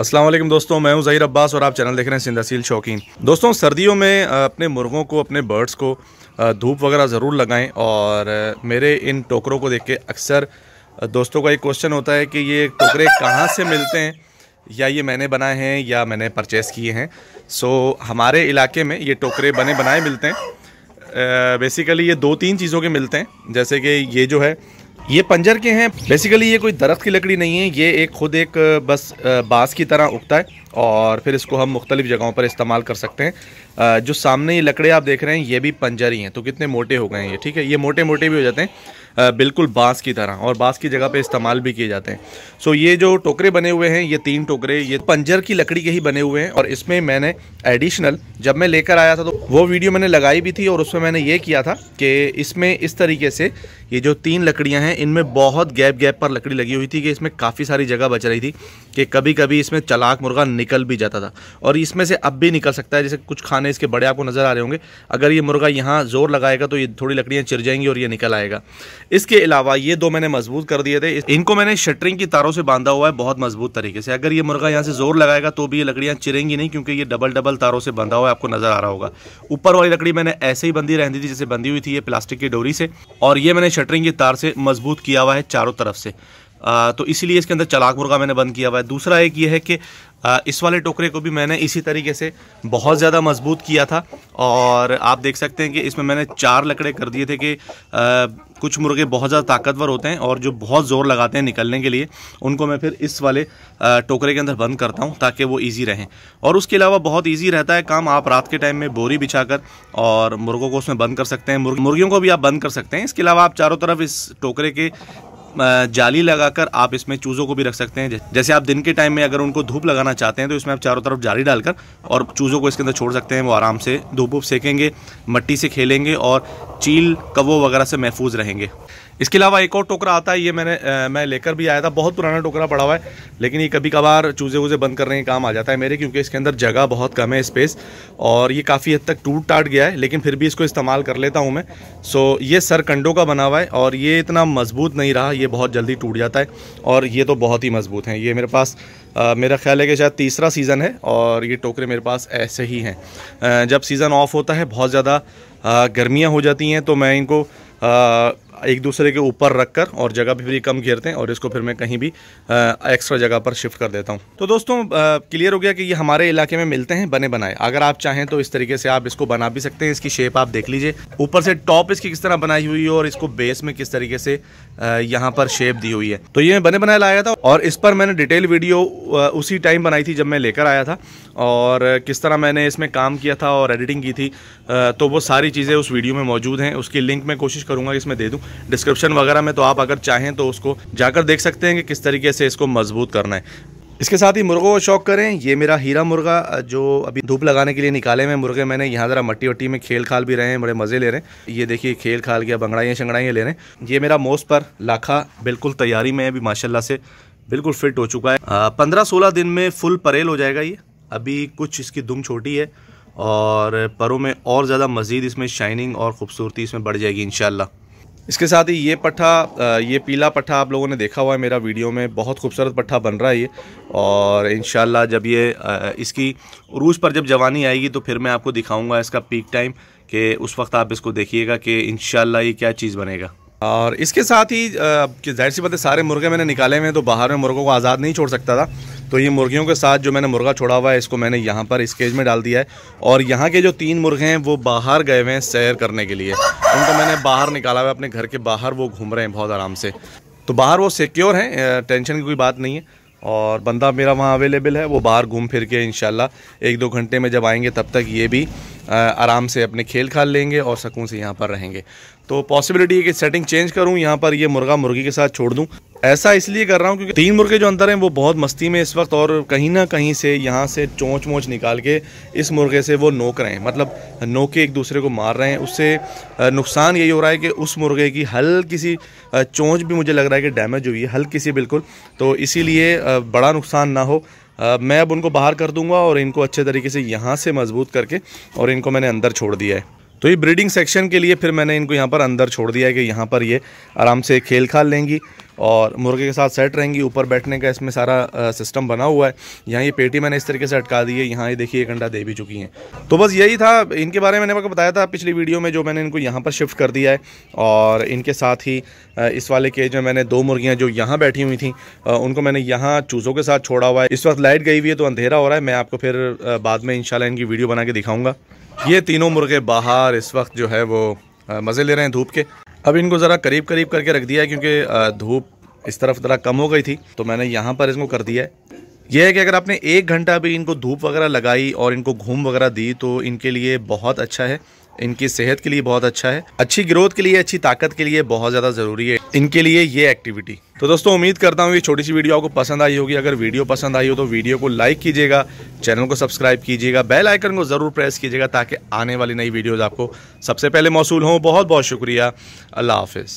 असलम दोस्तों मैं हूँ ज़हीर अब्बास और आप चैनल देख रहे हैं सिंधासील शौकीन दोस्तों सर्दियों में अपने मुर्गों को अपने बर्ड्स को धूप वगैरह ज़रूर लगाएं और मेरे इन टोकरों को देख के अक्सर दोस्तों का एक क्वेश्चन होता है कि ये टोकरे कहाँ से मिलते हैं या ये मैंने बनाए हैं या मैंने परचेस किए हैं सो हमारे इलाके में ये टोकरे बने बनाए मिलते हैं बेसिकली ये दो तीन चीज़ों के मिलते हैं जैसे कि ये जो है ये पंजर के हैं बेसिकली ये कोई दरख्त की लकड़ी नहीं है ये एक ख़ुद एक बस बाँस की तरह उगता है और फिर इसको हम मुख्तलिफ़ जगहों पर इस्तेमाल कर सकते हैं जो सामने ये लकड़े आप देख रहे हैं ये भी पंजर ही हैं तो कितने मोटे हो गए हैं ये ठीक है ये मोटे मोटे भी हो जाते हैं बिल्कुल बाँस की तरह और बाँस की जगह पे इस्तेमाल भी किए जाते हैं सो ये जो टोकरे बने हुए हैं ये तीन टोकरे ये पंजर की लकड़ी के ही बने हुए हैं और इसमें मैंने एडिशनल जब मैं लेकर आया था तो वो वीडियो मैंने लगाई भी थी और उसमें मैंने ये किया था कि इसमें इस तरीके से ये जो तीन लकड़ियाँ हैं इनमें बहुत गैप गैप पर लकड़ी लगी हुई थी कि इसमें काफ़ी सारी जगह बच रही थी कि कभी कभी इसमें चलाक मुर्गा निकल भी जाता था और इसमें से अब भी निकल सकता है जैसे कुछ खाने इसके बड़े आपको नज़र आ रहे होंगे अगर ये मुर्गा यहाँ जोर लगाएगा तो ये थोड़ी लकड़ियाँ चिर जाएंगी और ये निकल आएगा इसके अलावा ये दो मैंने मजबूत कर दिए थे इनको मैंने शटरिंग की तारों से बांधा हुआ है बहुत मजबूत तरीके से अगर ये मुर्गा यहाँ से जोर लगाएगा तो भी ये लकड़ियाँ चिरेंगी नहीं क्योंकि ये डबल डबल तारों से बांधा हुआ है आपको नजर आ रहा होगा ऊपर वाली लकड़ी मैंने ऐसे ही बंधी रहती थी जैसे बंधी हुई थी ये प्लास्टिक की डोरी से और ये मैंने शटरिंग की तार से मजबूत किया हुआ है चारों तरफ से आ, तो इसीलिए इसके अंदर चलाक मुर्गा मैंने बंद किया हुआ है दूसरा एक ये है कि आ, इस वाले टोकरे को भी मैंने इसी तरीके से बहुत ज़्यादा मजबूत किया था और आप देख सकते हैं कि इसमें मैंने चार लकड़े कर दिए थे कि आ, कुछ मुर्गे बहुत ज़्यादा ताकतवर होते हैं और जो बहुत ज़ोर लगाते हैं निकलने के लिए उनको मैं फिर इस वाले टोकरे के अंदर बंद करता हूँ ताकि वो ईजी रहें और उसके अलावा बहुत ईजी रहता है काम आप रात के टाइम में बोरी बिछा कर और मुर्गों को उसमें बंद कर सकते हैं मुर्गियों को भी आप बंद कर सकते हैं इसके अलावा आप चारों तरफ इस टोकरे के जाली लगाकर आप इसमें चूज़ों को भी रख सकते हैं जैसे आप दिन के टाइम में अगर उनको धूप लगाना चाहते हैं तो इसमें आप चारों तरफ जाली डालकर और चूज़ों को इसके अंदर छोड़ सकते हैं वो आराम से धूप वूप सेकेंगे मट्टी से खेलेंगे और चील कवो वगैरह से महफूज रहेंगे इसके अलावा एक और टोकरा आता है ये मैंने आ, मैं लेकर भी आया था बहुत पुराना टोकरा पड़ा हुआ है लेकिन ये कभी कभार चूज़े वूजे बंद करने का काम आ जाता है मेरे क्योंकि इसके अंदर जगह बहुत कम है स्पेस और ये काफ़ी हद तक टूट टाट गया है लेकिन फिर भी इसको इस्तेमाल कर लेता हूँ मैं सो ये सर कंडों का बना हुआ है और ये इतना मज़बूत नहीं रहा ये बहुत जल्दी टूट जाता है और ये तो बहुत ही मज़बूत हैं ये मेरे पास मेरा ख्याल है कि शायद तीसरा सीज़न है और ये टोकरे मेरे पास ऐसे ही हैं जब सीज़न ऑफ होता है बहुत ज़्यादा गर्मियाँ हो जाती हैं तो मैं इनको एक दूसरे के ऊपर रखकर और जगह भी, फिर कम घेरते हैं और इसको फिर मैं कहीं भी एक्स्ट्रा जगह पर शिफ्ट कर देता हूँ तो दोस्तों क्लियर हो गया कि ये हमारे इलाके में मिलते हैं बने बनाए अगर आप चाहें तो इस तरीके से आप इसको बना भी सकते हैं इसकी शेप आप देख लीजिए ऊपर से टॉप इसकी किस तरह बनाई हुई है और इसको बेस में किस तरीके से यहाँ पर शेप दी हुई है तो ये बने बनाया लाया था और इस पर मैंने डिटेल वीडियो उसी टाइम बनाई थी जब मैं लेकर आया था और किस तरह मैंने इसमें काम किया था और एडिटिंग की थी तो वो सारी चीज़ें उस वीडियो में मौजूद हैं उसकी लिंक मैं कोशिश करूँगा इसमें दे दूँ डिस्क्रिप्शन वगैरह में तो आप अगर चाहें तो उसको जाकर देख सकते हैं कि किस तरीके से इसको मजबूत करना है इसके साथ ही मुर्गों को शौक करें ये मेरा हीरा मुर्गा जो अभी धूप लगाने के लिए निकाले हुए मुर्गे मैंने यहाँ ज़रा मट्टी वट्टी में खेल खाल भी रहे हैं बड़े मज़े ले रहे हैं ये देखिए खेल खाल के बंगड़ाइयाँ शंगड़ाइयाँ ले रहे हैं ये मेरा मोस पर लाखा बिल्कुल तैयारी में अभी माशाला से बिल्कुल फिट हो चुका है पंद्रह सोलह दिन में फुल परेल हो जाएगा ये अभी कुछ इसकी दुम छोटी है और परों में और ज़्यादा मज़ीद इसमें शाइनिंग और ख़ूबसूरती इसमें बढ़ जाएगी इन इसके साथ ही ये पट्ठा ये पीला पट्ठा आप लोगों ने देखा हुआ है मेरा वीडियो में बहुत खूबसूरत पट्ठा बन रहा है ये और इन जब ये इसकी रूज पर जब जवानी आएगी तो फिर मैं आपको दिखाऊंगा इसका पीक टाइम कि उस वक्त आप इसको देखिएगा कि इन ये क्या चीज़ बनेगा और इसके साथ ही जाहिर सी बात है सारे मुर्गे मैंने निकाले हुए हैं तो बाहर में मुर्गों को आज़ाद नहीं छोड़ सकता था तो ये मुर्गियों के साथ जो मैंने मुर्गा छोड़ा हुआ है इसको मैंने यहाँ पर इस केज में डाल दिया है और यहाँ के जो तीन मुर्गे हैं वो बाहर गए हुए हैं सैर करने के लिए उनको मैंने बाहर निकाला हुआ है अपने घर के बाहर वो घूम रहे हैं बहुत आराम से तो बाहर वो सिक्योर हैं टेंशन की कोई बात नहीं है और बंदा मेरा वहाँ अवेलेबल है वो बाहर घूम फिर के इन एक दो घंटे में जब आएंगे तब तक ये भी आराम से अपने खेल खाल लेंगे और सकून से यहाँ पर रहेंगे तो पॉसिबिलिटी है कि सेटिंग चेंज करूँ यहाँ पर ये मुर्गा मुर्गी के साथ छोड़ दूँ ऐसा इसलिए कर रहा हूँ क्योंकि तीन मुर्गे जो अंदर हैं वो बहुत मस्ती में इस वक्त और कहीं ना कहीं से यहाँ से चोंच मोच निकाल के इस मुर्गे से वो नोक रहे हैं मतलब नोके एक दूसरे को मार रहे हैं उससे नुकसान यही हो रहा है कि उस मुर्गे की हल्की सी चोंच भी मुझे लग रहा है कि डैमेज हुई है हल्की सी बिल्कुल तो इसीलिए बड़ा नुकसान ना हो मैं अब उनको बाहर कर दूंगा और इनको अच्छे तरीके से यहाँ से मजबूत करके और इनको मैंने अंदर छोड़ दिया है तो ये ब्रीडिंग सेक्शन के लिए फिर मैंने इनको यहाँ पर अंदर छोड़ दिया है कि यहाँ पर ये आराम से खेल खाल लेंगी और मुर्गे के साथ सेट रहेंगी ऊपर बैठने का इसमें सारा सिस्टम बना हुआ है यहाँ ये पेटी मैंने इस तरीके से अटका दी है यहाँ ये देखिए एक अंडा दे भी चुकी हैं तो बस यही था इनके बारे में मैंने बताया था पिछली वीडियो में जो मैंने इनको यहाँ पर शिफ्ट कर दिया है और इनके साथ ही इस वाले केज में मैंने दो मुर्गियाँ जो यहाँ बैठी हुई थी उनको मैंने यहाँ चूज़ों के साथ छोड़ा हुआ है इस वक्त लाइट गई हुई है तो अंधेरा हो रहा है मैं आपको फिर बाद में इनशाला इनकी वीडियो बना के दिखाऊंगा ये तीनों मुर्गे बाहर इस वक्त जो है वो मज़े ले रहे हैं धूप के अब इनको ज़रा करीब करीब करके रख दिया है क्योंकि धूप इस तरफ ज़रा कम हो गई थी तो मैंने यहाँ पर इसको कर दिया है यह है कि अगर आपने एक घंटा भी इनको धूप वगैरह लगाई और इनको घूम वगैरह दी तो इनके लिए बहुत अच्छा है इनकी सेहत के लिए बहुत अच्छा है अच्छी ग्रोथ के लिए अच्छी ताकत के लिए बहुत ज़्यादा ज़रूरी है इनके लिए ये एक्टिविटी तो दोस्तों उम्मीद करता हूँ ये छोटी सी वीडियो आपको पसंद आई होगी अगर वीडियो पसंद आई हो तो वीडियो को लाइक कीजिएगा चैनल को सब्सक्राइब कीजिएगा बेल आइकन को ज़रूर प्रेस कीजिएगा ताकि आने वाली नई वीडियोज़ आपको सबसे पहले मौसू हों बहुत बहुत शुक्रिया अल्लाह हाफिज़